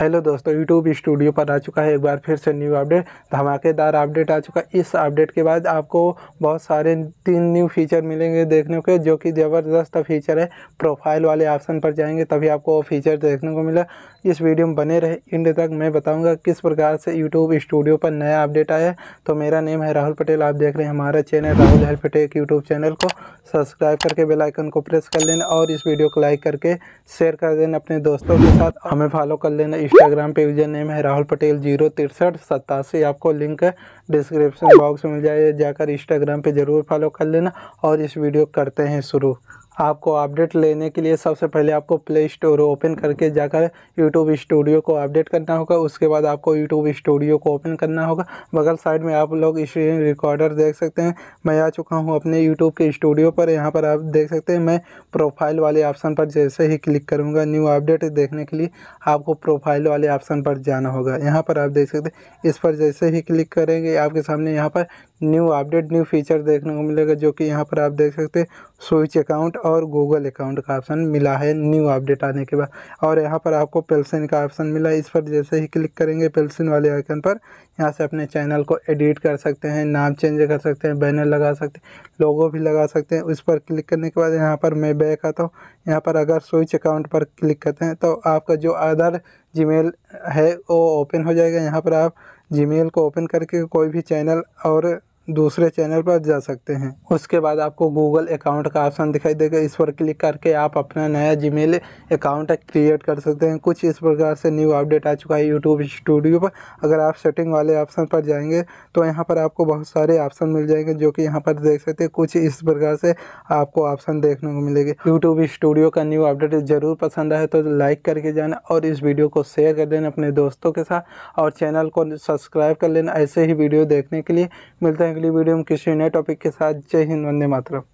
hello दोस्तों YouTube studio पर आ चुका है एक बार फिर से न्यू अपडेट धमाकेदार अपडेट आ चुका है इस अपडेट के बाद आपको बहुत सारे तीन न्यू फीचर मिलेंगे देखने के जो कि ज़बरदस्त फीचर है प्रोफाइल वाले ऑप्शन पर जाएंगे तभी आपको वो फीचर देखने को मिला इस वीडियो में बने रहे इंड तक मैं बताऊँगा किस प्रकार से यूट्यूब स्टूडियो पर नया अपडेट आया है तो मेरा नेम है राहुल पटेल आप देख रहे हैं हमारा channel Rahul help tech YouTube channel को सब्सक्राइब करके बेलाइकन को प्रेस कर लेना और इस वीडियो को लाइक करके शेयर कर देना अपने दोस्तों के साथ हमें फॉलो कर लेना इंस्टाग्राम पे यूजर नेम है राहुल पटेल जीरो तिरसठ सतासी आपको लिंक डिस्क्रिप्शन बॉक्स में मिल जाएगा जाकर इंस्टाग्राम पे ज़रूर फॉलो कर लेना और इस वीडियो करते हैं शुरू आपको अपडेट लेने के लिए सबसे पहले आपको प्ले स्टोर ओपन करके जाकर यूट्यूब स्टूडियो को अपडेट करना होगा उसके बाद आपको यूट्यूब स्टूडियो को ओपन करना होगा बगल साइड में आप लोग स्क्रीन रिकॉर्डर देख सकते हैं मैं आ चुका हूँ अपने यूट्यूब के स्टूडियो पर यहाँ पर आप देख सकते हैं मैं प्रोफाइल वाले ऑप्शन पर जैसे ही क्लिक करूँगा न्यू अपडेट देखने के लिए आपको प्रोफाइल वाले ऑप्शन पर जाना होगा यहाँ पर आप देख सकते हैं इस पर जैसे ही क्लिक करेंगे आपके सामने यहाँ पर न्यू अपडेट न्यू फीचर देखने को मिलेगा जो कि यहाँ पर आप देख सकते हैं स्विच अकाउंट और गूगल अकाउंट का ऑप्शन मिला है न्यू अपडेट आने के बाद और यहाँ पर आपको पेल्सन का ऑप्शन मिला है इस पर जैसे ही क्लिक करेंगे पेल्सन वाले आइकन पर यहाँ से अपने चैनल को एडिट कर सकते हैं नाम चेंज कर सकते हैं बैनर लगा सकते हैं लोगो भी लगा सकते हैं उस पर क्लिक करने के बाद यहाँ पर मैं बैक आता हूँ यहाँ पर अगर स्विच अकाउंट पर क्लिक करते हैं तो आपका जो आधार जी है वो ओपन हो जाएगा यहाँ पर आप जी को ओपन करके कोई भी चैनल और दूसरे चैनल पर जा सकते हैं उसके बाद आपको गूगल अकाउंट का ऑप्शन दिखाई देगा इस पर क्लिक करके आप अपना नया जीमेल अकाउंट क्रिएट कर सकते हैं कुछ इस प्रकार से न्यू अपडेट आ चुका है यूट्यूब स्टूडियो पर अगर आप सेटिंग वाले ऑप्शन पर जाएंगे तो यहाँ पर आपको बहुत सारे ऑप्शन मिल जाएंगे जो कि यहाँ पर देख सकते हैं कुछ इस प्रकार से आपको ऑप्शन देखने को मिलेगी यूट्यूब स्टूडियो का न्यू अपडेट ज़रूर पसंद आए तो लाइक करके जाना और इस वीडियो को शेयर कर देना अपने दोस्तों के साथ और चैनल को सब्सक्राइब कर लेना ऐसे ही वीडियो देखने के लिए मिलते हैं अगली वीडियो में किसी नए टॉपिक के साथ जय हिंद वंदे मातरम